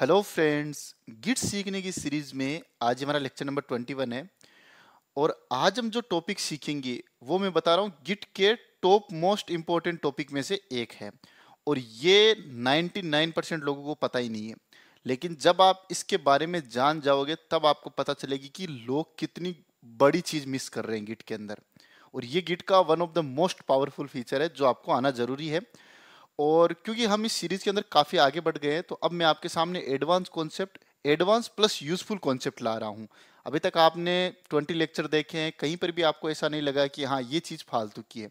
hello friends Git सीखने की series में आज हमारा लेक्चर नंबर ट्वेंटी वन है और आज हम जो टॉपिक सीखेंगे वो मैं बता रहा हूँ गिट के टॉप मोस्ट इम्पोर्टेंट टॉपिक में से एक है और ये 99 परसेंट लोगों को पता ही नहीं है लेकिन जब आप इसके बारे में जान जाओगे तब आपको पता चलेगी कि लोग कितनी बड़ी चीज़ मिस कर रहे हैं गिट के अंदर और ये गिट का one of the most powerful feature है जो आपको आना जरूरी है और क्योंकि हम इस सीरीज के अंदर काफी आगे बढ़ गए हैं तो अब मैं आपके सामने advance concept advance plus useful concept ला रहा हूं अभी तक आपने 20 लेक्चर देखे हैं कहीं पर भी आपको ऐसा नहीं लगा कि हाँ ये चीज़ फालतू की है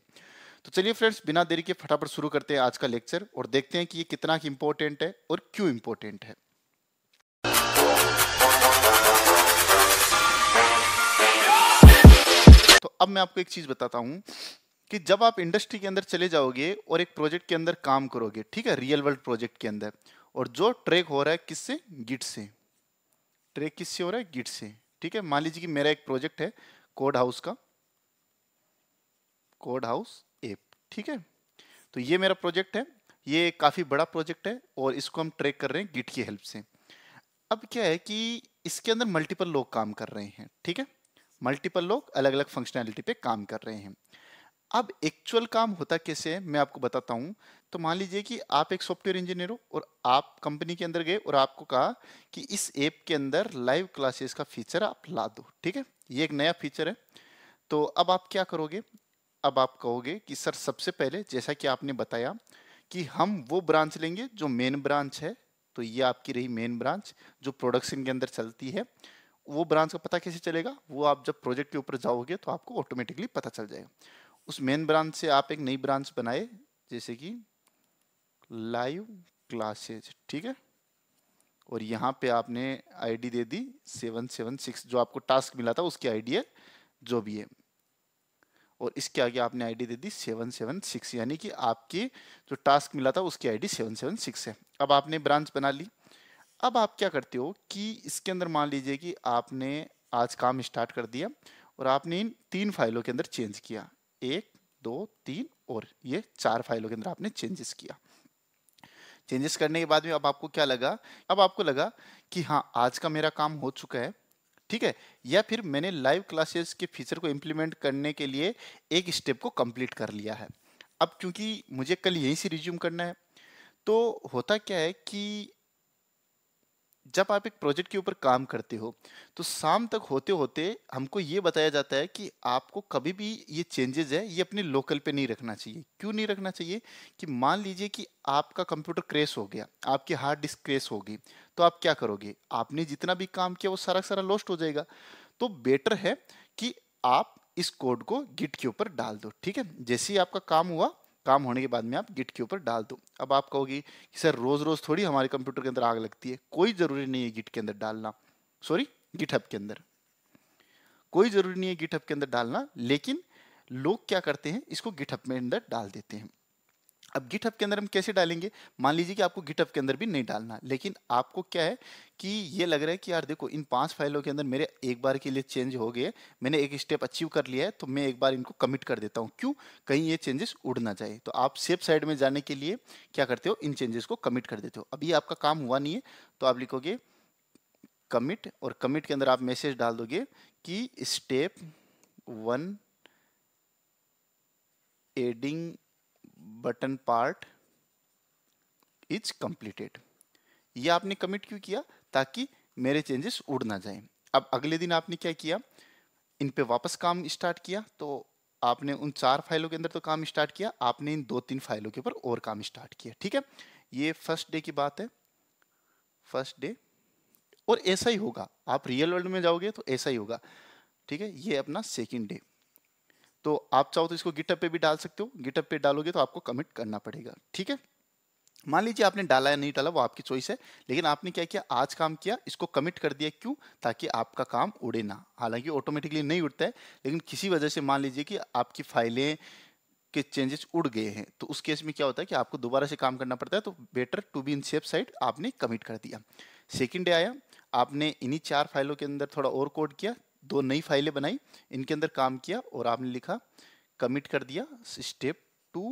तो चलिए फ्रेंड्स बिना देरी के फटाफट शुरू करते हैं आज का लेक्चर और देखते हैं कि ये कितना इंपॉर्टेंट है और क्यों इंपॉर्टेंट है तो अब मैं आपको एक चीज़ बताता हूं कि जब आप इंडस्ट्री के अंदर चले जाओगे और एक प्रोजेक्ट के अंदर काम करोगे ठीक है रियल वर्ल्ड प्रोजेक्ट के अंदर और जो ट्रैक हो रहा है किससे गिट से ट्रैक किससे हो रहा है गिट से ठीक है मान लीजिए कि मेरा एक प्रोजेक्ट है कोड हाउस का कोड हाउस एप ठीक है तो ये मेरा प्रोजेक्ट है ये काफ़ी बड़ा प्रोजेक्ट है और इसको हम ट्रैक कर रहे हैं गिट की हेल्प से अब क्या है कि इसके अंदर मल्टीपल लोग काम कर रहे हैं ठीक है मल्टीपल लोग अलग अलग फंक्शनैलिटी पे काम कर रहे हैं अब एक्चुअल काम होता कैसे है मैं आपको बताता हूँ तो मान लीजिए कि आप एक सॉफ्टवेयर इंजीनियर हो और आप कंपनी के अंदर गए और आपको कहा कि इस ऐप के अंदर लाइव क्लासेस का फीचर आप ला दो ठीक है ये एक नया फीचर है तो अब आप क्या करोगे अब आप कहोगे कि सर सबसे पहले जैसा कि आपने बताया कि हम वो ब्रांच लेंगे जो मेन ब्रांच है तो ये आपकी रही मेन ब्रांच जो प्रोडक्शन के अंदर चलती है वो ब्रांच का पता कैसे चलेगा वो आप जब प्रोजेक्ट के ऊपर जाओगे तो आपको ऑटोमेटिकली पता चल जाएगा उस मेन ब्रांच से आप एक नई ब्रांच बनाए जैसे कि लाइव क्लासेज ठीक है और यहाँ पे आपने आईडी दे दी सेवन सेवन सिक्स जो आपको टास्क मिला था उसकी आईडी है जो भी है और इसके आगे आपने आईडी दे दी सेवन सेवन सिक्स यानी कि आपकी जो टास्क मिला था उसकी आईडी सेवन सेवन सिक्स है अब आपने ब्रांच बना ली अब आप क्या करते हो कि इसके अंदर मान लीजिए कि आपने आज काम स्टार्ट कर दिया और आपने इन तीन फाइलों के अंदर चेंज किया एक दो तीन और ये चार फाइलों के अंदर आपने चेंजेस किया चेंजेस करने के बाद में अब आपको क्या लगा अब आपको लगा कि हाँ आज का मेरा काम हो चुका है ठीक है या फिर मैंने लाइव क्लासेस के फीचर को इम्प्लीमेंट करने के लिए एक स्टेप को कंप्लीट कर लिया है अब क्योंकि मुझे कल यहीं से रिज्यूम करना है तो होता क्या है कि जब आप एक प्रोजेक्ट के ऊपर काम करते हो तो शाम तक होते होते हमको ये बताया जाता है कि आपको कभी भी ये चेंजेस है ये अपने लोकल पे नहीं रखना चाहिए क्यों नहीं रखना चाहिए कि मान लीजिए कि आपका कंप्यूटर क्रेश हो गया आपकी हार्ड डिस्क क्रेश होगी तो आप क्या करोगे आपने जितना भी काम किया वो सारा सारा लॉस्ट हो जाएगा तो बेटर है कि आप इस कोड को गिट के ऊपर डाल दो ठीक है जैसे ही आपका काम हुआ काम होने के बाद में आप गिट के ऊपर डाल दो अब आप कहोगे कि सर रोज़ रोज़ थोड़ी हमारे कंप्यूटर के अंदर आग लगती है कोई ज़रूरी नहीं है गिट के अंदर डालना सॉरी गिटहब के अंदर कोई ज़रूरी नहीं है गिटहब के अंदर डालना लेकिन लोग क्या करते हैं इसको गिटहब में अंदर डाल देते हैं अब गिटअप के अंदर हम कैसे डालेंगे मान लीजिए कि आपको गिटअप के अंदर भी नहीं डालना लेकिन आपको क्या है कि ये लग रहा है कि यार देखो इन पांच फाइलों के अंदर मेरे एक बार के लिए चेंज हो गए मैंने एक स्टेप अचीव कर लिया है तो मैं एक बार इनको कमिट कर देता हूँ क्यों कहीं ये चेंजेस उड़ना चाहिए तो आप सेफ साइड में जाने के लिए क्या करते हो इन चेंजेस को कमिट कर देते हो अभी आपका काम हुआ नहीं है तो आप लिखोगे कमिट और कमिट के अंदर आप मैसेज डाल दोगे कि step one adding button part is completed ये आपने कमिट क्यों किया ताकि मेरे चेंजेस उड़ ना जाए अब अगले दिन आपने क्या किया इन पे वापस काम स्टार्ट किया तो आपने उन चार फाइलों के अंदर तो काम स्टार्ट किया आपने इन दो तीन फाइलों के ऊपर और काम स्टार्ट किया ठीक है ये फर्स्ट डे की बात है फर्स्ट डे और ऐसा ही होगा आप रियल वर्ल्ड में जाओगे तो ऐसा ही होगा ठीक है ये अपना सेकेंड डे तो आप चाहो तो इसको गिटअप पे भी डाल सकते हो गिटअप पे डालोगे तो आपको कमिट करना पड़ेगा ठीक है मान लीजिए आपने डाला या नहीं डाला वो आपकी चॉइस है लेकिन आपने क्या किया आज काम किया इसको कमिट कर दिया क्यों ताकि आपका काम उड़े ना हालांकि ऑटोमेटिकली नहीं उड़ता है लेकिन किसी वजह से मान लीजिए कि आपकी फाइलें के चेंजेस उड़ गए हैं तो उस केस में क्या होता है कि आपको दोबारा से काम करना पड़ता है तो better to be in safe side आपने कमिट कर दिया सेकेंड डे आया आपने इन्हीं चार फाइलों के अंदर थोड़ा और कोड किया दो नई फाइलें बनाई इनके अंदर काम किया और आपने लिखा कमिट कर दिया step two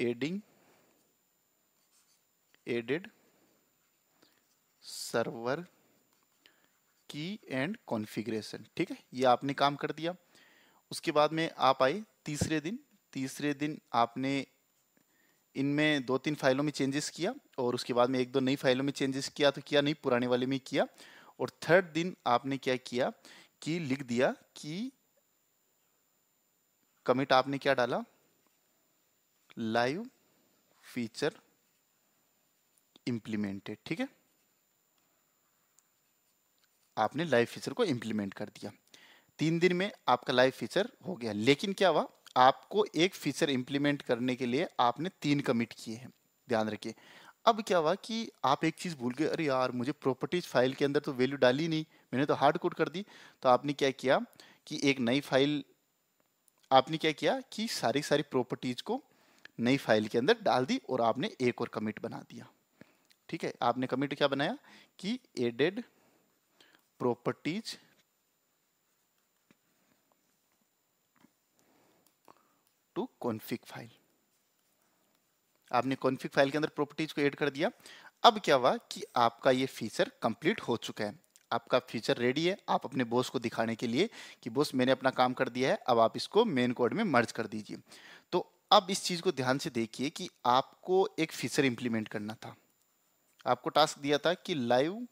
adding added server key and configuration ठीक है ये आपने काम कर दिया उसके बाद में आप आए तीसरे दिन तीसरे दिन आपने इनमें दो तीन फाइलों में चेंजेस किया और उसके बाद में एक दो नई फाइलों में चेंजेस किया तो किया नहीं पुराने वाले में किया और थर्ड दिन आपने क्या किया कि लिख दिया कि कमिट आपने क्या डाला लाइव फीचर इंप्लीमेंटेड ठीक है आपने लाइव फीचर को इंप्लीमेंट कर दिया तीन दिन में आपका लाइव फीचर हो गया लेकिन क्या हुआ आपको एक फीचर इंप्लीमेंट करने के लिए आपने तीन कमिट किए हैं ध्यान रखिए अब क्या हुआ कि आप एक चीज़ भूल गए अरे यार मुझे प्रॉपर्टीज फाइल के अंदर तो वैल्यू डाली नहीं मैंने तो हार्ड कोड कर दी तो आपने क्या किया कि एक नई फाइल आपने क्या किया कि सारी सारी प्रॉपर्टीज़ को नई फाइल के अंदर डाल दी और आपने एक और कमिट बना दिया ठीक है आपने कमिट क्या बनाया कि added properties to config file आपने कॉन्फ़िग फाइल के अंदर प्रॉपर्टीज को ऐड कर दिया अब क्या हुआ कि आपका ये फीचर कंप्लीट हो चुका है आपका फीचर रेडी है आप अपने बॉस को दिखाने के लिए कि बॉस मैंने अपना काम कर दिया है अब आप इसको मेन कोड में मर्ज कर दीजिए तो अब इस चीज़ को ध्यान से देखिए कि आपको एक फीचर इम्प्लीमेंट करना था आपको टास्क दिया था कि लाइव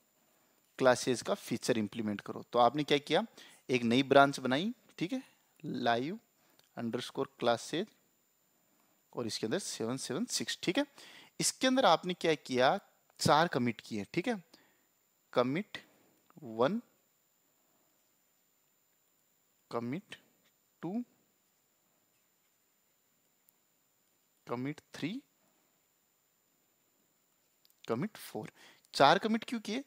क्लासेस का फीचर इम्प्लीमेंट करो तो आपने क्या किया एक नई ब्रांच बनाई ठीक है लाइव अंडरस्कोर क्लासेज और इसके अंदर सेवन सेवन सिक्स ठीक है इसके अंदर आपने क्या किया चार कमिट किए ठीक है commit one commit two commit three commit four चार कमिट क्यों किए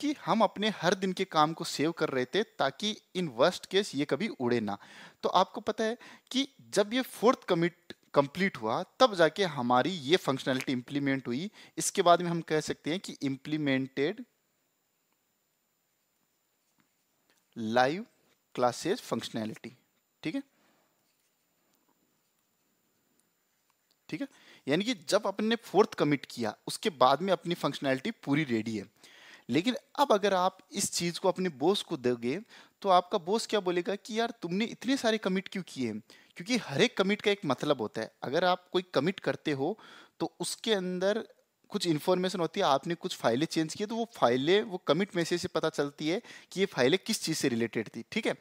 कि हम अपने हर दिन के काम को सेव कर रहे थे ताकि इन वर्स्ट केस ये कभी उड़े ना तो आपको पता है कि जब ये फोर्थ कमिट कंप्लीट हुआ तब जाके हमारी ये फंक्शनैलिटी इंप्लीमेंट हुई इसके बाद में हम कह सकते हैं कि इंप्लीमेंटेड लाइव क्लासेज फंक्शनैलिटी ठीक है ठीक है यानी कि जब अपने फोर्थ कमिट किया उसके बाद में अपनी फंक्शनैलिटी पूरी रेडी है लेकिन अब अगर आप इस चीज़ को अपने बॉस को दोगे तो आपका बॉस क्या बोलेगा कि यार तुमने इतने सारे कमिट क्यों किए क्योंकि हर एक कमिट का एक मतलब होता है अगर आप कोई कमिट करते हो तो उसके अंदर कुछ इन्फॉर्मेशन होती है आपने कुछ फाइलें चेंज किए तो वो फाइलें वो कमिट मैसेज से पता चलती है कि ये फाइलें किस चीज़ से रिलेटेड थी ठीक है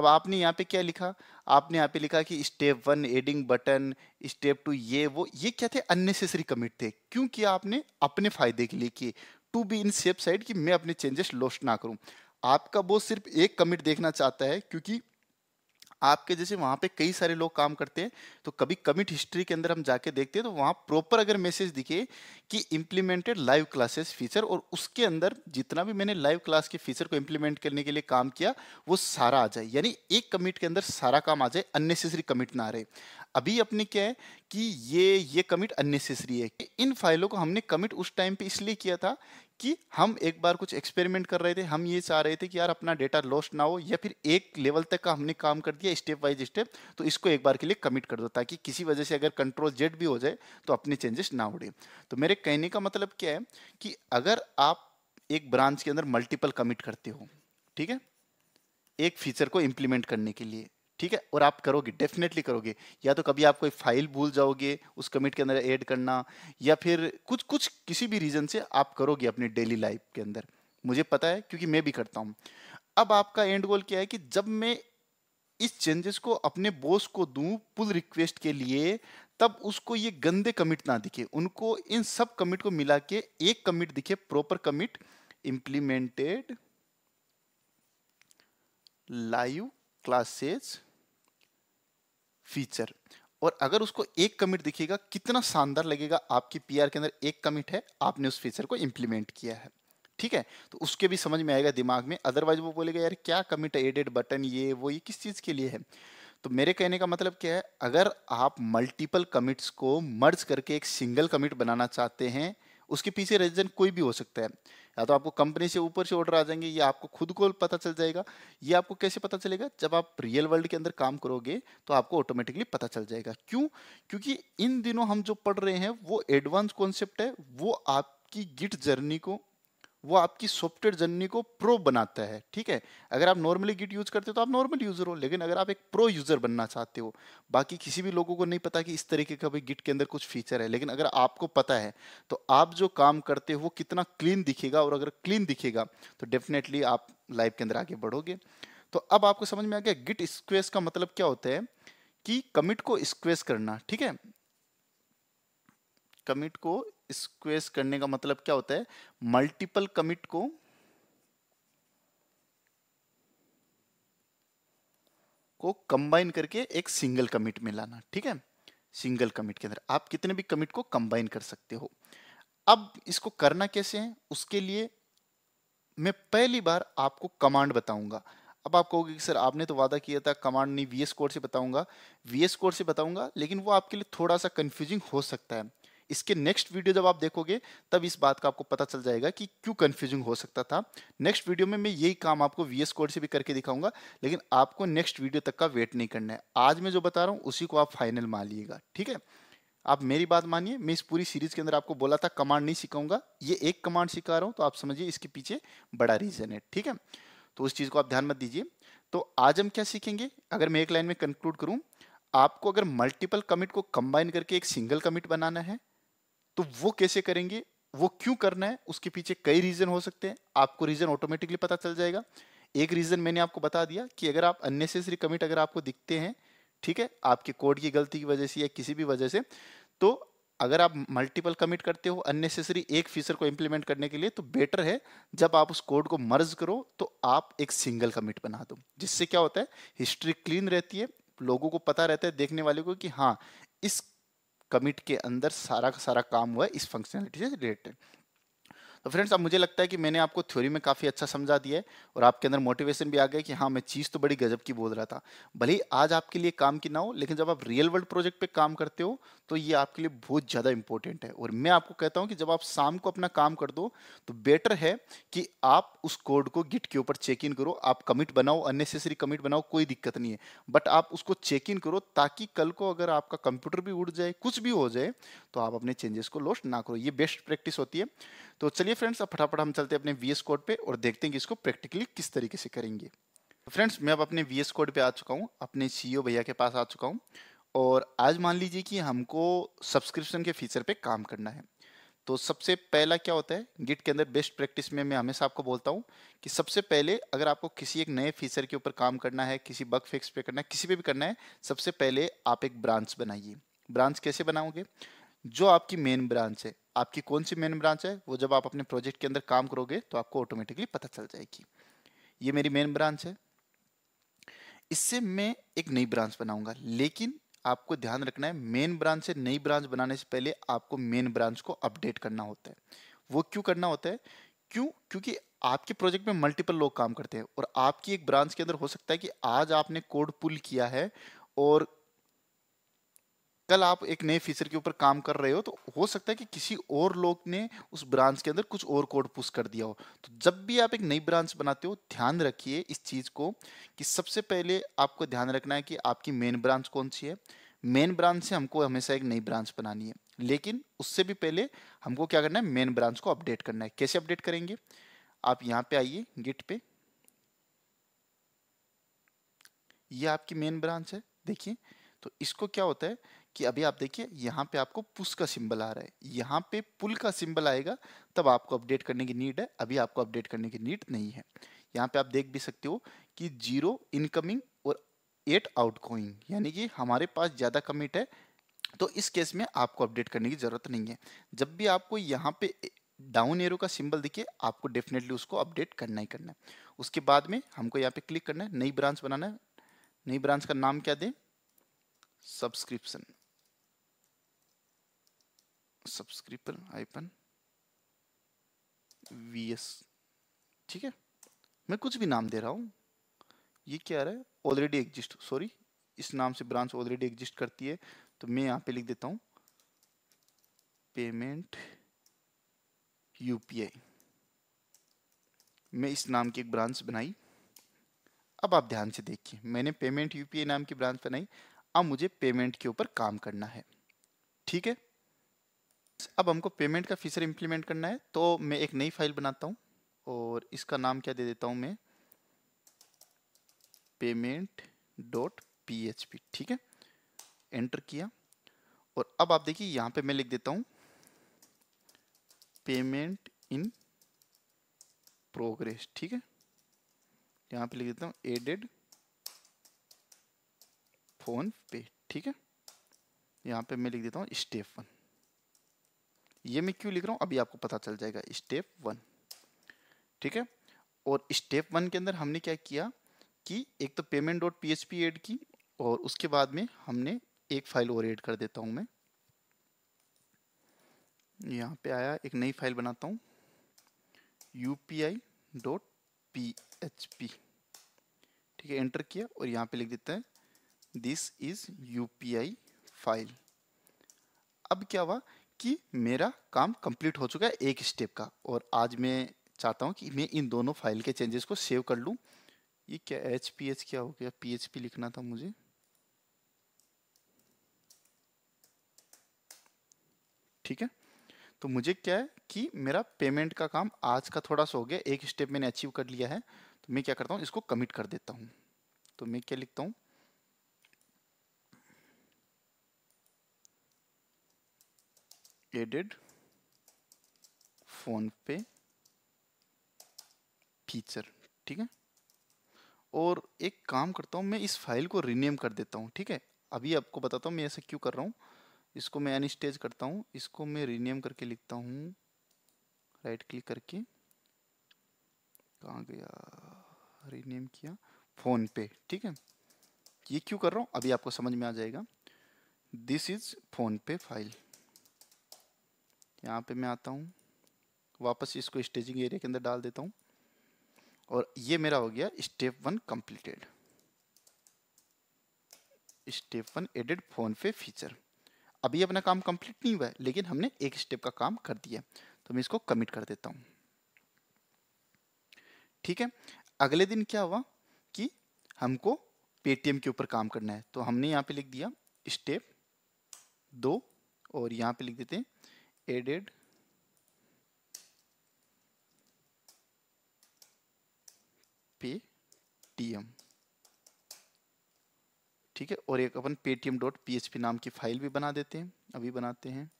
अब आपने यहाँ पे क्या लिखा आपने यहाँ पे लिखा कि step one adding button step two ये वो ये क्या थे अननेसेसरी कमिट थे क्योंकि आपने अपने फायदे के लिए किए to be in safe side कि मैं अपने चेंजेस लॉस्ट ना करूं आपका बॉस सिर्फ एक कमिट देखना चाहता है क्योंकि आपके जैसे वहाँ पे कई सारे लोग काम करते हैं तो कभी कमिट हिस्ट्री के अंदर हम जाके देखते हैं तो वहाँ प्रॉपर अगर मैसेज दिखे कि इम्प्लीमेंटेड लाइव क्लासेस फीचर और उसके अंदर जितना भी मैंने लाइव क्लास के फीचर को इम्प्लीमेंट करने के लिए काम किया वो सारा आ जाए यानी एक कमिट के अंदर सारा काम आ जाए अननेसेसरी कमिट ना रहे अभी अपने क्या है कि ये ये कमिट अननेसेसरी है इन फाइलों को हमने कमिट उस टाइम पे इसलिए किया था कि हम एक बार कुछ एक्सपेरिमेंट कर रहे थे हम ये चाह रहे थे कि यार अपना डेटा लॉस्ट ना हो या फिर एक लेवल तक का हमने काम कर दिया स्टेप बाई स्टेप तो इसको एक बार के लिए कमिट कर दो ताकि किसी वजह से अगर कंट्रोल जेड भी हो जाए तो अपने चेंजेस ना उड़े तो मेरे कहने का मतलब क्या है कि अगर आप एक ब्रांच के अंदर मल्टीपल कमिट करते हो ठीक है एक फीचर को इम्प्लीमेंट करने के लिए ठीक है और आप करोगे डेफिनेटली करोगे या तो कभी आप कोई फाइल भूल जाओगे उस कमिट के अंदर ऐड करना या फिर कुछ कुछ किसी भी रीज़न से आप करोगे अपनी डेली लाइफ के अंदर मुझे पता है क्योंकि मैं भी करता हूँ अब आपका एंड गोल क्या है कि जब मैं इस चेंजेस को अपने बॉस को दूं पुल रिक्वेस्ट के लिए तब उसको ये गंदे कमिट ना दिखे उनको इन सब कमिट को मिला के एक कमिट दिखे proper commit implemented live classes feature और अगर उसको एक कमिट दिखेगा कितना शानदार लगेगा आपकी पीआर के अंदर एक कमिट है आपने उस फीचर को इंप्लीमेंट किया है ठीक है तो उसके भी समझ में आएगा दिमाग में अदरवाइज वो बोलेगा यार क्या कमिट एडेड बटन ये वो ये किस चीज़ के लिए है तो मेरे कहने का मतलब क्या है अगर आप मल्टीपल कमिट्स को मर्ज करके एक सिंगल कमिट बनाना चाहते हैं उसके पीछे रीजन कोई भी हो सकता है या तो आपको कंपनी से ऊपर से ऑर्डर आ जाएंगे या आपको खुद को पता चल जाएगा ये आपको कैसे पता चलेगा जब आप रियल वर्ल्ड के अंदर काम करोगे तो आपको ऑटोमेटिकली पता चल जाएगा क्यों क्योंकि इन दिनों हम जो पढ़ रहे हैं वो एडवांस कॉन्सेप्ट है वो आपकी गिट जर्नी को वो आपकी सॉफ्टवेयर जर्नी को प्रो बनाता है ठीक है अगर आप नॉर्मली गिट यूज करते हो तो आप नॉर्मल यूजर हो लेकिन अगर आप एक प्रो यूजर बनना चाहते हो बाकी किसी भी लोगों को नहीं पता कि इस तरीके का भाई गिट के अंदर कुछ फीचर है लेकिन अगर आपको पता है तो आप जो काम करते हो वो कितना क्लीन दिखेगा और अगर क्लीन दिखेगा तो डेफिनेटली आप लाइफ के अंदर आगे बढ़ोगे तो अब आपको समझ में आ गया गिट स्क्वेस का मतलब क्या होता है कि कमिट को स्क्वेस करना ठीक है कमिट को स्क्वेस करने का मतलब क्या होता है मल्टीपल कमिट को को कंबाइन करके एक सिंगल कमिट में लाना ठीक है सिंगल कमिट के अंदर आप कितने भी कमिट को कंबाइन कर सकते हो अब इसको करना कैसे है उसके लिए मैं पहली बार आपको कमांड बताऊंगा अब आप कहोगे कि सर आपने तो वादा किया था कमांड नहीं वीएस कोड से बताऊंगा वीएस कोड से बताऊंगा लेकिन वो आपके लिए थोड़ा सा कंफ्यूजिंग हो सकता है इसके नेक्स्ट वीडियो जब आप देखोगे तब इस बात का आपको पता चल जाएगा कि क्यों कंफ्यूजिंग हो सकता था नेक्स्ट वीडियो में मैं यही काम आपको वी कोड से भी करके दिखाऊंगा लेकिन आपको नेक्स्ट वीडियो तक का वेट नहीं करना है आज मैं जो बता रहा हूँ उसी को आप फाइनल मान लीजिएगा ठीक है आप मेरी बात मानिए मैं इस पूरी सीरीज के अंदर आपको बोला था कमांड नहीं सिखाऊंगा ये एक कमांड सिखा रहा हूँ तो आप समझिए इसके पीछे बड़ा रीजन है ठीक है तो उस चीज़ को आप ध्यान मत दीजिए तो आज हम क्या सीखेंगे अगर मैं एक लाइन में कंक्लूड करूँ आपको अगर मल्टीपल कमिट को कंबाइन करके एक सिंगल कमिट बनाना है तो वो कैसे करेंगे वो क्यों करना है उसके पीछे कई रीजन हो सकते हैं आपको रीजन ऑटोमेटिकली पता चल जाएगा एक रीजन मैंने आपको बता दिया कि अगर आप अननेसेसरी कमिट अगर आपको दिखते हैं ठीक है आपके कोड की गलती की वजह से या किसी भी वजह से तो अगर आप मल्टीपल कमिट करते हो अननेसेसरी एक फीचर को इंप्लीमेंट करने के लिए तो बेटर है जब आप उस कोड को मर्ज करो तो आप एक सिंगल कमिट बना दो जिससे क्या होता है हिस्ट्री क्लीन रहती है लोगों को पता रहता है देखने वाले को कि हाँ इस कमिट के अंदर सारा का सारा काम हुआ है इस फंक्शनलिटी से रिलेटेड तो फ्रेंड्स अब मुझे लगता है कि मैंने आपको थ्योरी में काफ़ी अच्छा समझा दिया है और आपके अंदर मोटिवेशन भी आ गया कि हाँ मैं चीज़ तो बड़ी गजब की बोल रहा था भले ही आज आपके लिए काम की ना हो लेकिन जब आप रियल वर्ल्ड प्रोजेक्ट पे काम करते हो तो ये आपके लिए बहुत ज़्यादा इंपॉर्टेंट है और मैं आपको कहता हूँ कि जब आप शाम को अपना काम कर दो तो बेटर है कि आप उस कोड को गिट के ऊपर चेक इन करो आप कमिट बनाओ अननेसेसरी कमिट बनाओ कोई दिक्कत नहीं है बट आप उसको चेक इन करो ताकि कल को अगर आपका कंप्यूटर भी उड़ जाए कुछ भी हो जाए तो आप अपने चेंजेस को लॉस्ट ना करो ये बेस्ट प्रैक्टिस होती है तो चलिए चलिए फ्रेंड्स अब फटाफट हम चलते हैं अपने वी कोड पे और देखते हैं कि इसको प्रैक्टिकली किस तरीके से करेंगे फ्रेंड्स मैं अब अपने वी कोड पे आ चुका हूँ अपने सी e भैया के पास आ चुका हूँ और आज मान लीजिए कि हमको सब्सक्रिप्शन के फीचर पे काम करना है तो सबसे पहला क्या होता है गिट के अंदर बेस्ट प्रैक्टिस में मैं हमेशा आपको बोलता हूँ कि सबसे पहले अगर आपको किसी एक नए फीचर के ऊपर काम करना है किसी बग फिक्स पे करना है किसी पे भी करना है सबसे पहले आप एक ब्रांच बनाइए ब्रांच कैसे बनाओगे जो आपकी मेन ब्रांच है आपकी कौन सी मेन ब्रांच है वो जब आप अपने प्रोजेक्ट के अंदर काम करोगे तो आपको ऑटोमेटिकली पता चल जाएगी ये मेरी मेन ब्रांच है इससे मैं एक नई ब्रांच बनाऊंगा लेकिन आपको ध्यान रखना है मेन ब्रांच से नई ब्रांच बनाने से पहले आपको मेन ब्रांच को अपडेट करना होता है वो क्यों करना होता है क्यों क्योंकि आपके प्रोजेक्ट में मल्टीपल लोग काम करते हैं और आपकी एक ब्रांच के अंदर हो सकता है कि आज आपने कोड पुल किया है और कल आप एक नए फीचर के ऊपर काम कर रहे हो तो हो सकता है कि किसी और लोग ने उस ब्रांच के अंदर कुछ और कोड पुश कर दिया हो तो जब भी आप एक नई ब्रांच बनाते हो ध्यान रखिए इस चीज़ को कि सबसे पहले आपको ध्यान रखना है कि आपकी मेन ब्रांच कौन सी है मेन ब्रांच से हमको हमेशा एक नई ब्रांच बनानी है लेकिन उससे भी पहले हमको क्या करना है मेन ब्रांच को अपडेट करना है कैसे अपडेट करेंगे आप यहाँ पे आइए गिट पे ये आपकी मेन ब्रांच है देखिए तो इसको क्या होता है कि अभी आप देखिए यहाँ पे आपको पुश का सिंबल आ रहा है यहाँ पे पुल का सिंबल आएगा तब आपको अपडेट करने की नीड है अभी आपको अपडेट करने की नीड नहीं है यहाँ पे आप देख भी सकते हो कि जीरो इनकमिंग और एट आउटगोइंग यानी कि हमारे पास ज़्यादा कमिट है तो इस केस में आपको अपडेट करने की ज़रूरत नहीं है जब भी आपको यहाँ पे डाउन एरो का सिंबल दिखे आपको डेफिनेटली उसको अपडेट करना ही करना है उसके बाद में हमको यहाँ पे क्लिक करना है नई ब्रांच बनाना है नई ब्रांच का नाम क्या दें subscription subscriber hyphen V S ठीक है मैं कुछ भी नाम दे रहा हूँ ये क्या रहा है ऑलरेडी एग्जिस्ट सॉरी इस नाम से ब्रांच ऑलरेडी एग्जिस्ट करती है तो मैं यहाँ पे लिख देता हूँ पेमेंट यूपीआई मैं इस नाम की एक ब्रांच बनाई अब आप ध्यान से देखिए मैंने पेमेंट यूपीआई नाम की ब्रांच बनाई अब मुझे पेमेंट के ऊपर काम करना है ठीक है अब हमको पेमेंट का फीचर इम्प्लीमेंट करना है तो मैं एक नई फाइल बनाता हूँ और इसका नाम क्या दे देता हूँ मैं payment dot P H P ठीक है एंटर किया और अब आप देखिए यहाँ पे मैं लिख देता हूँ पेमेंट इन प्रोग्रेस ठीक है यहाँ पे लिख देता हूँ एडेड फोन पे ठीक है यहाँ पे मैं लिख देता हूँ स्टेफन वन ये मैं क्यों लिख रहा हूँ अभी आपको पता चल जाएगा स्टेप वन ठीक है और स्टेप वन के अंदर हमने क्या किया कि एक तो payment dot P H P add की और उसके बाद में हमने एक फाइल और ऐड कर देता हूँ मैं यहाँ पे आया एक नई फाइल बनाता हूँ U P I dot P H P ठीक है एंटर किया और यहाँ पे लिख देता है this is U P I file अब क्या हुआ कि मेरा काम कंप्लीट हो चुका है एक स्टेप का और आज मैं चाहता हूँ कि मैं इन दोनों फाइल के चेंजेस को सेव कर लूँ ये क्या एच पी एच क्या हो गया पी एच पी लिखना था मुझे ठीक है तो मुझे क्या है कि मेरा पेमेंट का काम आज का थोड़ा सा हो गया एक स्टेप मैंने अचीव कर लिया है तो मैं क्या करता हूँ इसको कमिट कर देता हूँ तो मैं क्या लिखता हूँ added फोन पे फीचर ठीक है और एक काम करता हूँ मैं इस फाइल को रीनेम कर देता हूँ ठीक है अभी आपको बताता हूँ मैं ऐसा क्यों कर रहा हूँ इसको मैं स्टेज करता हूँ इसको मैं रीनेम करके लिखता हूँ राइट क्लिक करके कहाँ गया रीनेम किया फ़ोन पे ठीक है ये क्यों कर रहा हूँ अभी आपको समझ में आ जाएगा this is PhonePe file यहाँ पे मैं आता हूँ वापस इसको स्टेजिंग एरिया के अंदर डाल देता हूँ और ये मेरा हो गया step one completed step one added PhonePe feature अभी अपना काम कंप्लीट नहीं हुआ है लेकिन हमने एक स्टेप का काम कर दिया तो मैं इसको कमिट कर देता हूँ ठीक है अगले दिन क्या हुआ कि हमको पेटीएम के ऊपर काम करना है तो हमने यहाँ पे लिख दिया स्टेप दो और यहाँ पे लिख देते हैं added PTM ठीक है और एक अपन पेटीएम डॉट पी नाम की फाइल भी बना देते हैं अभी बनाते हैं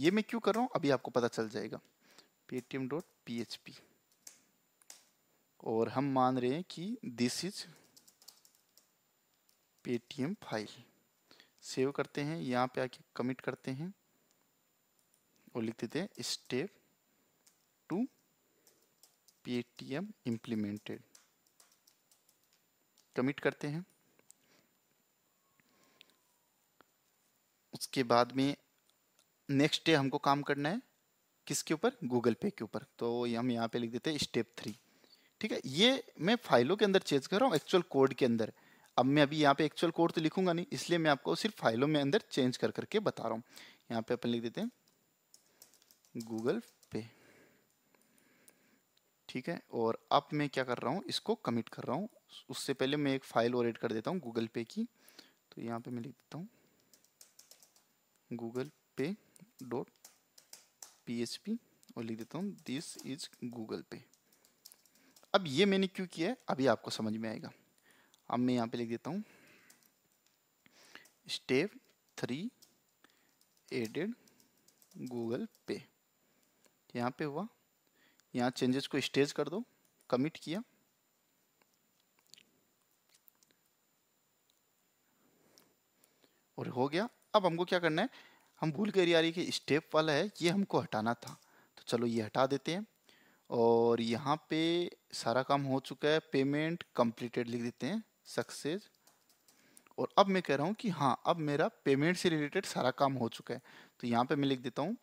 ये मैं क्यों कर रहा हूं अभी आपको पता चल जाएगा पेटीएम डॉट पी और हम मान रहे हैं कि this is Paytm file save करते हैं यहाँ पे आके कमिट करते हैं और लिख देते हैं step two Paytm implemented commit करते हैं उसके बाद में नेक्स्ट डे हमको काम करना है किसके ऊपर गूगल पे के ऊपर तो ये हम यहाँ पे लिख देते हैं स्टेप थ्री ठीक है ये मैं फाइलों के अंदर चेंज कर रहा हूँ एक्चुअल कोड के अंदर अब मैं अभी यहाँ पे एक्चुअल कोड तो लिखूंगा नहीं इसलिए मैं आपको सिर्फ फाइलों में अंदर चेंज कर करके बता रहा हूँ यहाँ पे अपन लिख देते हैं गूगल पे ठीक है और अब मैं क्या कर रहा हूँ इसको कमिट कर रहा हूँ उससे पहले मैं एक फाइल और एड कर देता हूँ गूगल पे की तो यहाँ पे मैं लिख देता हूँ गूगल पे डॉट पी एच पी और लिख देता हूँ दिस इज गूगल पे अब ये मैंने क्यों किया है अभी आपको समझ में आएगा अब मैं यहाँ पे लिख देता हूँ स्टेप थ्री एडेड गूगल पे यहाँ पे हुआ यहाँ चेंजेस को स्टेज कर दो कमिट किया और हो गया अब हमको क्या करना है हम भूल कर रही कि स्टेप वाला है ये हमको हटाना था तो चलो ये हटा देते हैं और यहाँ पे सारा काम हो चुका है पेमेंट कंप्लीटेड लिख देते हैं सक्सेस और अब मैं कह रहा हूँ कि हाँ अब मेरा पेमेंट से रिलेटेड सारा काम हो चुका है तो यहाँ पे मैं लिख देता हूँ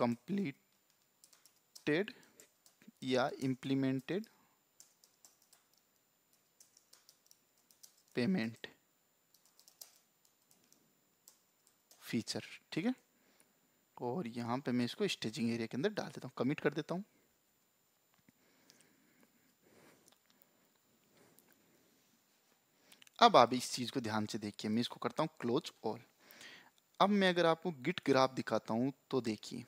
कंप्लीटेड या इम्प्लीमेंटेड पेमेंट फीचर ठीक है और यहाँ पे मैं इसको स्टेजिंग एरिया के अंदर डाल देता हूँ कमिट कर देता हूँ अब आप इस चीज़ को ध्यान से देखिए मैं इसको करता हूँ क्लोज ऑल अब मैं अगर आपको गिट ग्राफ दिखाता हूँ तो देखिए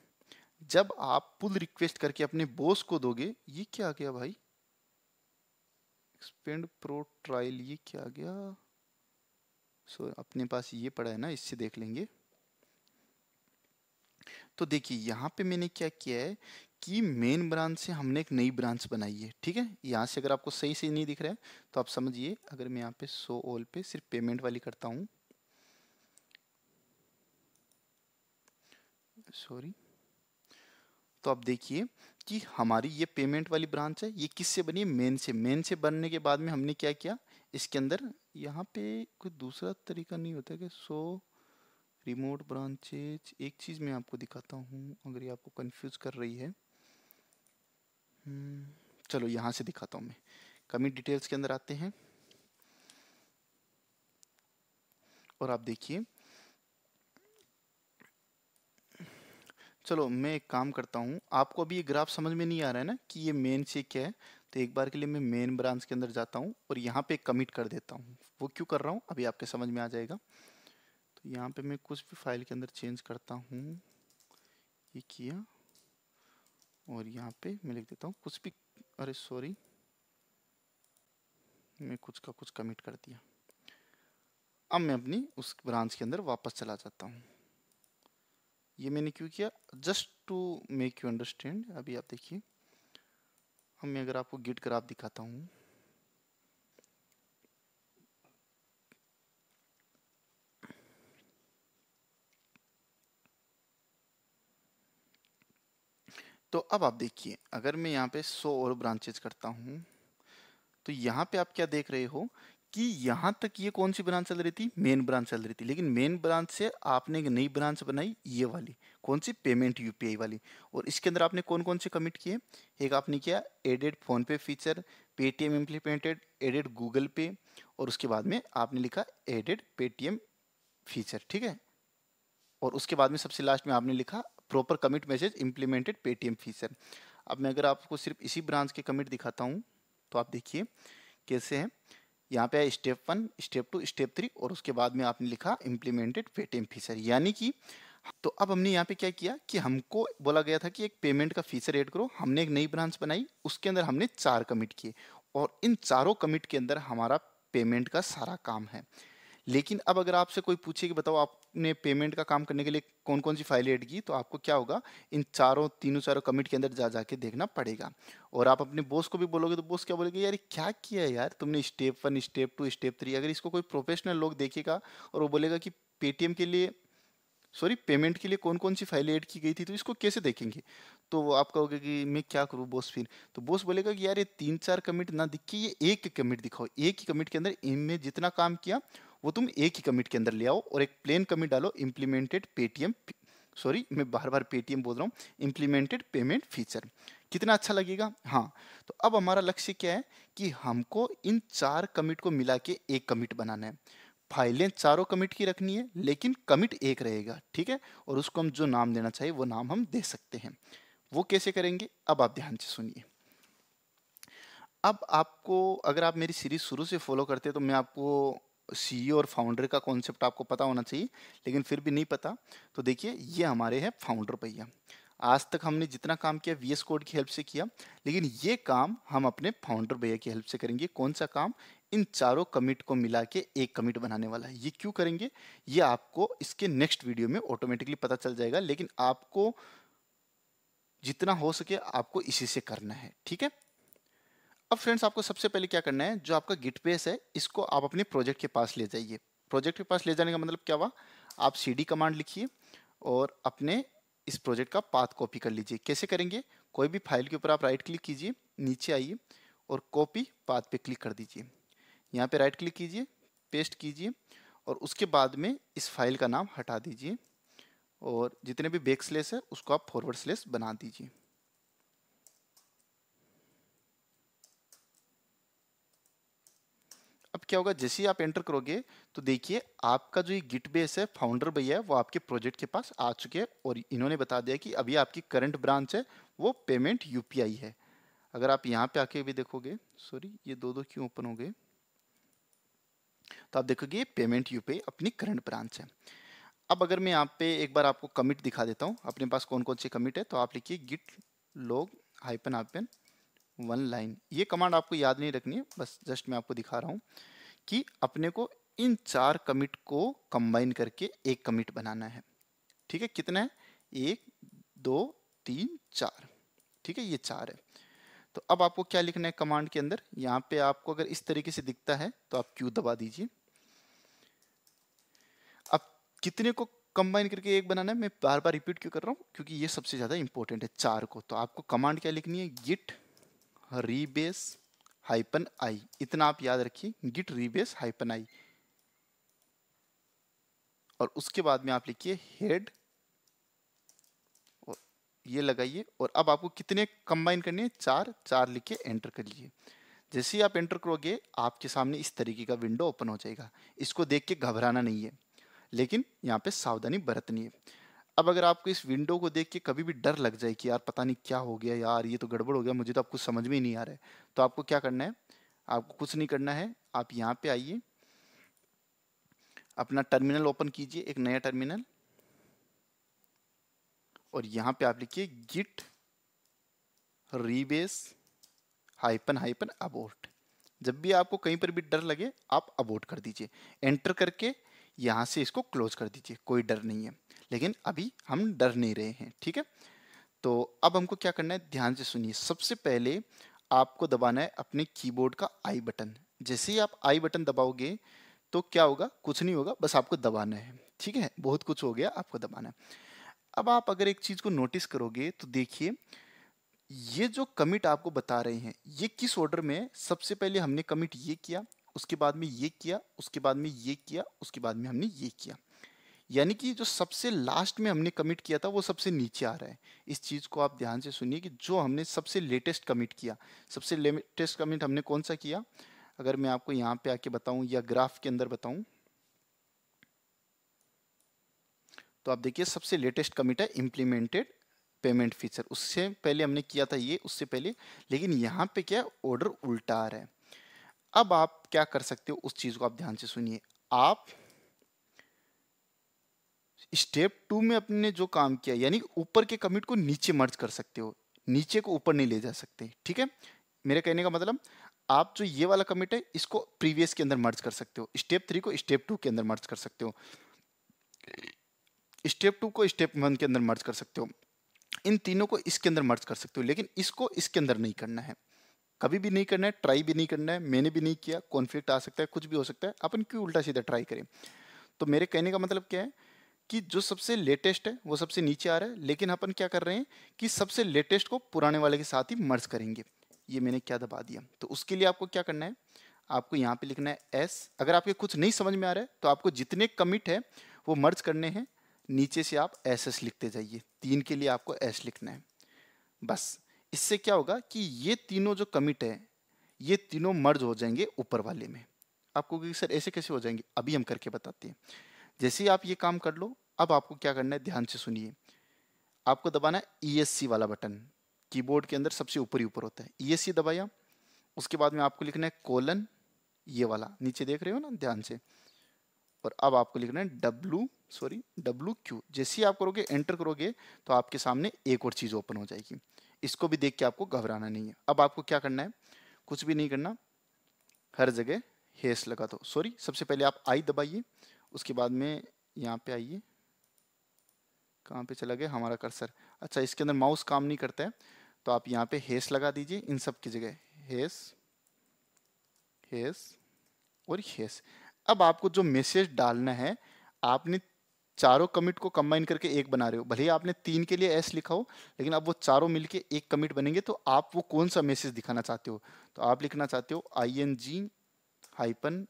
जब आप पुल रिक्वेस्ट करके अपने बोस को दोगे ये क्या आ गया भाई एक्सपेंड प्रो ट्रायल ये क्या आ गया सो so, अपने पास ये पड़ा है ना इससे देख लेंगे तो देखिए यहाँ पे मैंने क्या किया है कि मेन ब्रांच से हमने एक नई ब्रांच बनाई है ठीक है यहाँ से अगर आपको सही से नहीं दिख रहा है तो आप समझिए अगर मैं यहाँ पे सो ऑल पे सिर्फ पेमेंट वाली करता हूँ सॉरी तो आप देखिए कि हमारी ये पेमेंट वाली ब्रांच है ये किससे बनी है मेन से मेन से बनने के बाद में हमने क्या किया इसके अंदर यहाँ पे कोई दूसरा तरीका नहीं होता कि सो रिमोट ब्रांचेज एक चीज़ मैं आपको दिखाता हूँ अगर ये आपको कंफ्यूज कर रही है चलो यहाँ से दिखाता हूँ मैं कमी डिटेल्स के अंदर आते हैं और आप देखिए चलो मैं एक काम करता हूँ आपको अभी ये ग्राफ समझ में नहीं आ रहा है ना कि ये मेन से क्या है तो एक बार के लिए मैं मेन ब्रांच के अंदर जाता हूँ और यहाँ पे कमिट कर देता हूँ वो क्यों कर रहा हूँ अभी आपके समझ में आ जाएगा तो यहाँ पे मैं कुछ भी फाइल के अंदर चेंज करता हूँ ये किया और यहाँ पे मैं लिख देता हूँ कुछ भी अरे सॉरी मैं कुछ का कुछ कमिट कर दिया अब मैं अपनी उस ब्रांच के अंदर वापस चला जाता हूँ ये मैंने क्यों किया just to make you understand अभी आप देखिए अब मैं अगर आपको गिट ग्राफ दिखाता हूँ तो अब आप देखिए अगर मैं यहाँ पे 100 और ब्रांचेज करता हूँ तो यहाँ पे आप क्या देख रहे हो कि यहाँ तक ये कौन सी ब्रांच चल रही थी मेन ब्रांच चल रही थी लेकिन मेन ब्रांच से आपने एक नई ब्रांच बनाई ये वाली कौन सी पेमेंट यूपीआई वाली और इसके अंदर आपने कौन कौन से कमिट किए एक आपने किया added PhonePe feature Paytm implemented added Google Pay और उसके बाद में आपने लिखा एडेड पेटीएम फीचर ठीक है और उसके बाद में सबसे लास्ट में आपने लिखा proper commit message implemented Paytm feature अब मैं अगर आपको सिर्फ इसी ब्रांच के कमिट दिखाता हूँ तो आप देखिए कैसे हैं यहाँ पे है step one step two step three और उसके बाद में आपने लिखा इम्प्लीमेंटेड पेटीएम फीसर यानी कि तो अब हमने यहाँ पे क्या किया कि हमको बोला गया था कि एक पेमेंट का फीसर एड करो हमने एक नई ब्रांच बनाई उसके अंदर हमने चार कमिट किए और इन चारों कमिट के अंदर हमारा पेमेंट का सारा काम है लेकिन अब अगर आपसे कोई पूछे कि बताओ आपने पेमेंट का काम करने के लिए कौन कौन सी फाइलें ऐड की तो आपको क्या होगा इन चारों तीनों चारों कमिट के अंदर जा जाके देखना पड़ेगा और आप अपने बॉस को भी बोलोगे तो बॉस क्या बोलेगा यार क्या किया है यार तुमने step one step two step three अगर इसको कोई प्रोफेशनल लोग देखेगा और वो बोलेगा कि पेटीएम के लिए सॉरी पेमेंट के लिए कौन कौन सी फाइलें ऐड की गई थी तो इसको कैसे देखेंगे तो वो आप कहोगे कि मैं क्या करूँ बॉस फिर तो बॉस बोलेगा कि यार ये तीन चार कमिट ना दिख ये एक कमिट दिखाओ एक ही कमिट के अंदर इनमें जितना काम किया वो तुम एक ही कमिट के अंदर ले आओ और एक प्लेन कमिट डालो इम्प्लीमेंटेड पेटीएम सॉरी मैं बार बार पेटीएम बोल रहा हूँ इम्प्लीमेंटेड पेमेंट फीचर कितना अच्छा लगेगा हाँ तो अब हमारा लक्ष्य क्या है कि हमको इन चार कमिट को मिला के एक कमिट बनाना है फाइलें चारों कमिट की रखनी है लेकिन कमिट एक रहेगा ठीक है और उसको हम जो नाम देना चाहिए वो नाम हम दे सकते हैं वो कैसे करेंगे अब आप ध्यान से सुनिए अब आपको अगर आप मेरी सीरीज शुरू से फॉलो करते हैं तो मैं आपको सी e और फाउंडर का कॉन्सेप्ट आपको पता होना चाहिए लेकिन फिर भी नहीं पता तो देखिए ये हमारे हैं फाउंडर भैया आज तक हमने जितना काम किया वी कोड की हेल्प से किया लेकिन ये काम हम अपने फाउंडर भैया की हेल्प से करेंगे कौन सा काम इन चारों कमिट को मिला के एक कमिट बनाने वाला है ये क्यों करेंगे ये आपको इसके नेक्स्ट वीडियो में ऑटोमेटिकली पता चल जाएगा लेकिन आपको जितना हो सके आपको इसी से करना है ठीक है अब फ्रेंड्स आपको सबसे पहले क्या करना है जो आपका गिट पेस है इसको आप अपने प्रोजेक्ट के पास ले जाइए प्रोजेक्ट के पास ले जाने का मतलब क्या हुआ आप सी कमांड लिखिए और अपने इस प्रोजेक्ट का पाथ कॉपी कर लीजिए कैसे करेंगे कोई भी फाइल के ऊपर आप राइट क्लिक कीजिए नीचे आइए और कॉपी पाथ पे क्लिक कर दीजिए यहाँ पे राइट क्लिक कीजिए पेस्ट कीजिए और उसके बाद में इस फाइल का नाम हटा दीजिए और जितने भी बैक स्लेस है उसको आप फॉरवर्ड स्लेस बना दीजिए क्या होगा जैसे ही आप एंटर करोगे तो देखिए आपका जो ये गिट बेस है फाउंडर भैया है वो आपके प्रोजेक्ट के पास आ चुके हैं और इन्होंने बता दिया कि अभी आपकी करंट ब्रांच है वो पेमेंट यूपीआई है अगर आप यहाँ पे आके भी देखोगे सॉरी ये दो दो क्यों ओपन हो गए तो आप देखोगे पेमेंट यू अपनी करंट ब्रांच है अब अगर मैं यहाँ पे एक बार आपको कमिट दिखा देता हूँ अपने पास कौन कौन से कमिट है तो आप लिखिए git log hyphen hyphen one line ये कमांड आपको याद नहीं रखनी है बस जस्ट मैं आपको दिखा रहा हूँ कि अपने को इन चार कमिट को कंबाइन करके एक कमिट बनाना है ठीक है कितना है एक दो तीन चार ठीक है ये चार है तो अब आपको क्या लिखना है कमांड के अंदर यहाँ पे आपको अगर इस तरीके से दिखता है तो आप क्यू दबा दीजिए अब कितने को कंबाइन करके एक बनाना है मैं बार बार रिपीट क्यों कर रहा हूं क्योंकि ये सबसे ज़्यादा इंपॉर्टेंट है चार को तो आपको कमांड क्या लिखनी है गिट रीबेस हाइपन आई इतना आप याद रखिए गिट रिबेस हाइपन आई और उसके बाद में आप लिखिए हेड और ये लगाइए और अब आपको कितने कंबाइन करने हैं चार चार लिख के एंटर करिए जैसे ही आप एंटर करोगे आपके सामने इस तरीके का विंडो ओपन हो जाएगा इसको देख के घबराना नहीं है लेकिन यहाँ पे सावधानी बरतनी है अब अगर आपको इस विंडो को देख के कभी भी डर लग जाए कि यार पता नहीं क्या हो गया यार ये तो गड़बड़ हो गया मुझे तो आपको समझ में ही नहीं आ रहा है तो आपको क्या करना है आपको कुछ नहीं करना है आप यहाँ पे आइए अपना टर्मिनल ओपन कीजिए एक नया टर्मिनल और यहाँ पे आप लिखिए git rebase hyphen hyphen abort जब भी आपको कहीं पर भी डर लगे आप अबोर्ट कर दीजिए एंटर करके यहाँ से इसको क्लोज कर दीजिए कोई डर नहीं है लेकिन अभी हम डर नहीं रहे हैं ठीक है तो अब हमको क्या करना है ध्यान से सुनिए सबसे पहले आपको दबाना है अपने कीबोर्ड का आई बटन जैसे ही आप आई बटन दबाओगे तो क्या होगा कुछ नहीं होगा बस आपको दबाना है ठीक है बहुत कुछ हो गया आपको दबाना है अब आप अगर एक चीज़ को नोटिस करोगे तो देखिए ये जो कमिट आपको बता रहे हैं ये किस ऑर्डर में सबसे पहले हमने कमिट ये किया उसके बाद में ये किया उसके बाद में ये किया उसके बाद में हमने ये किया यानी कि जो सबसे लास्ट में हमने कमिट किया था वो सबसे नीचे आ रहा है इस चीज़ को आप ध्यान से सुनिए कि जो हमने सबसे लेटेस्ट कमिट किया सबसे लेटेस्ट कमिट हमने कौन सा किया अगर मैं आपको यहाँ पे आके बताऊं या ग्राफ के अंदर बताऊं तो आप देखिए सबसे लेटेस्ट कमिट है इम्प्लीमेंटेड पेमेंट फीचर उससे पहले हमने किया था ये उससे पहले लेकिन यहाँ पे क्या ऑर्डर उल्टा आ रहा है अब आप क्या कर सकते हो उस चीज को आप ध्यान से सुनिए आप स्टेप टू में अपने जो काम किया यानी ऊपर के कमिट को नीचे मर्ज कर सकते हो नीचे को ऊपर नहीं ले जा सकते ठीक है मेरे कहने का मतलब आप जो ये वाला कमिट है इसको प्रीवियस के अंदर मर्ज कर सकते हो स्टेप थ्री को स्टेप टू के अंदर मर्ज कर सकते हो स्टेप टू को स्टेप वन के अंदर मर्ज कर सकते हो इन तीनों को इसके अंदर मर्ज कर सकते हो लेकिन इसको इसके अंदर नहीं करना है कभी भी नहीं करना है ट्राई भी नहीं करना है मैंने भी नहीं किया कॉन्फ्लिक्ट आ सकता है कुछ भी हो सकता है अपन क्यों उल्टा सीधा ट्राई करें तो मेरे कहने का मतलब क्या है कि जो सबसे लेटेस्ट है वो सबसे नीचे आ रहा है लेकिन अपन क्या कर रहे हैं कि सबसे लेटेस्ट को पुराने वाले के साथ ही मर्ज करेंगे ये मैंने क्या दबा दिया तो उसके लिए आपको क्या करना है आपको यहाँ पे लिखना है एस अगर आपके कुछ नहीं समझ में आ रहा है तो आपको जितने कमिट है वो मर्ज करने हैं नीचे से आप एस एस लिखते जाइए तीन के लिए आपको एस लिखना है बस इससे क्या होगा कि ये तीनों जो कमिट है ये तीनों मर्ज हो जाएंगे ऊपर वाले में आपको कि सर ऐसे कैसे हो जाएंगे अभी हम करके बताते हैं जैसे ही आप ये काम कर लो अब आपको क्या करना है ध्यान से सुनिए आपको दबाना है ई e वाला बटन कीबोर्ड के अंदर सबसे ऊपर ही ऊपर होता है ई e दबाया उसके बाद में आपको लिखना है कोलन ये वाला नीचे देख रहे हो ना ध्यान से और अब आपको लिखना है डब्लू सॉरी डब्लू क्यू जैसे ही आप करोगे एंटर करोगे तो आपके सामने एक और चीज़ ओपन हो जाएगी इसको भी देख के आपको घबराना नहीं है अब आपको क्या करना है कुछ भी नहीं करना हर जगह हेस लगा दो सॉरी सबसे पहले आप आई दबाइए उसके बाद में यहाँ पे आइए कहाँ पे चला गया हमारा कर्सर अच्छा इसके अंदर माउस काम नहीं करता है तो आप यहाँ पे हेस लगा दीजिए इन सब की जगह हेस हेस और हेस अब आपको जो मैसेज डालना है आपने चारों कमिट को कंबाइन करके एक बना रहे हो भले ही आपने तीन के लिए एस लिखा हो लेकिन अब वो चारों मिलके एक कमिट बनेंगे तो आप वो कौन सा मैसेज दिखाना चाहते हो तो आप लिखना चाहते हो I N G hyphen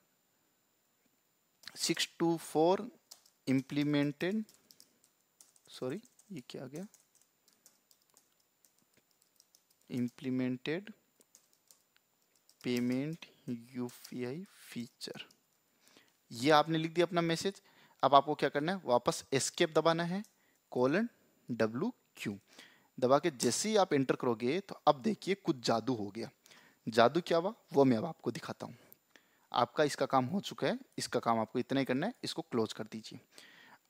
six two four implemented sorry ये क्या गया इम्प्लीमेंटेड पेमेंट यूपीआई फीचर ये आपने लिख दिया अपना मैसेज अब आपको क्या करना है वापस एस्केप दबाना है कोलन डब्लू क्यू दबा के जैसे ही आप एंटर करोगे तो अब देखिए कुछ जादू हो गया जादू क्या हुआ वो मैं अब आपको दिखाता हूँ आपका इसका काम हो चुका है इसका काम आपको इतना ही करना है इसको क्लोज कर दीजिए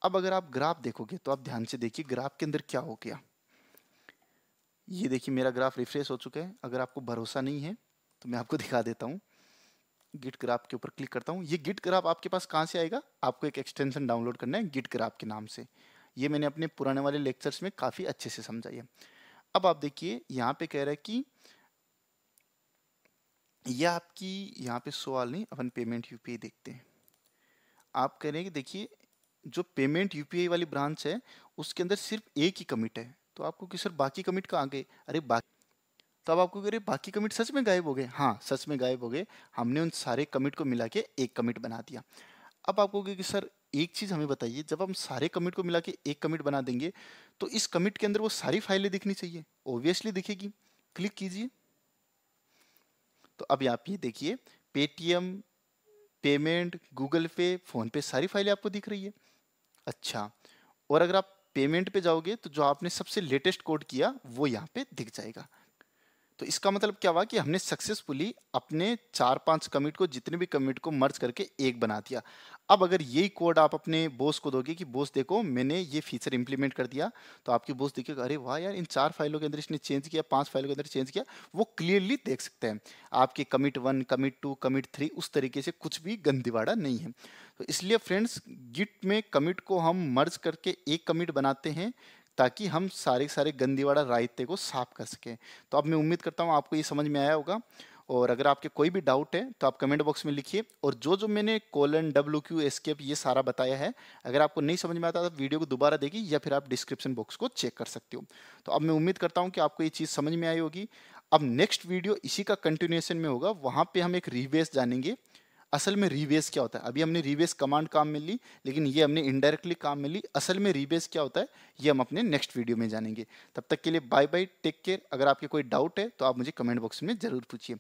अब अगर आप ग्राफ देखोगे तो आप ध्यान से देखिए ग्राफ के अंदर क्या हो गया ये देखिए मेरा ग्राफ रिफ्रेश हो चुका है अगर आपको भरोसा नहीं है तो मैं आपको दिखा देता हूँ गिट ग्राफ के ऊपर क्लिक करता हूँ ये गिट ग्राफ आपके पास कहाँ से आएगा आपको एक एक्सटेंशन डाउनलोड करना है गिट ग्राफ के नाम से ये मैंने अपने पुराने वाले लेक्चर्स में काफ़ी अच्छे से समझाई है अब आप देखिए यहाँ पे कह रहा है कि यह आपकी यहाँ पे सवाल नहीं अपन पेमेंट यू देखते हैं आप कह रहे हैं कि देखिए जो पेमेंट यू वाली ब्रांच है उसके अंदर सिर्फ एक ही कमिट है तो आपको कि सर बाकी कमिट कहाँ गए अरे बाकी तो अब आपको करिए बाकी कमिट सच में गायब हो गए हाँ सच में गायब हो गए हमने उन सारे कमिट को मिला के एक कमिट बना दिया अब आपको कि सर एक चीज़ हमें बताइए जब हम सारे कमिट को मिला के एक कमिट बना देंगे तो इस कमिट के अंदर वो सारी फाइलें दिखनी चाहिए ओब्वियसली दिखेगी क्लिक कीजिए तो अब आप ये देखिए Paytm payment Google Pay PhonePe सारी फाइलें आपको दिख रही है अच्छा और अगर आप पेमेंट पे जाओगे तो जो आपने सबसे लेटेस्ट कोड किया वो यहाँ पे दिख जाएगा तो इसका मतलब क्या हुआ कि हमने सक्सेसफुली अपने चार पांच कमिट को जितने भी कमिट को मर्ज करके एक बना दिया अब अगर यही कोड आप अपने बोस को दोगे कि बोस देखो मैंने ये फीचर इंप्लीमेंट कर दिया तो आपकी बोस देखेगा अरे वाह यार इन चार फाइलों के अंदर इसने चेंज किया पांच फाइलों के अंदर चेंज किया वो क्लियरली देख सकते हैं आपके commit one commit two commit three उस तरीके से कुछ भी गंदीवाड़ा नहीं है तो इसलिए फ्रेंड्स गिट में कमिट को हम मर्ज करके एक कमिट बनाते हैं ताकि हम सारे सारे गंदीवाड़ा रायते को साफ कर सकें तो अब मैं उम्मीद करता हूँ आपको ये समझ में आया होगा और अगर आपके कोई भी डाउट है तो आप कमेंट बॉक्स में लिखिए और जो जो मैंने कोलन डब्ल्यू क्यू एस्केप ये सारा बताया है अगर आपको नहीं समझ में आता तो वीडियो को दोबारा देखिए या फिर आप डिस्क्रिप्शन बॉक्स को चेक कर सकते हो तो अब मैं उम्मीद करता हूँ कि आपको ये चीज़ समझ में आई होगी अब नेक्स्ट वीडियो इसी का कंटिन्यूएशन में होगा वहाँ पर हम एक रिवेस जानेंगे असल में रीबेस क्या होता है अभी हमने रीबेस कमांड काम में ली लेकिन ये हमने इनडायरेक्टली काम में ली असल में रीबेस क्या होता है ये हम अपने नेक्स्ट वीडियो में जानेंगे तब तक के लिए बाय बाय टेक केयर अगर आपके कोई डाउट है तो आप मुझे कमेंट बॉक्स में ज़रूर पूछिए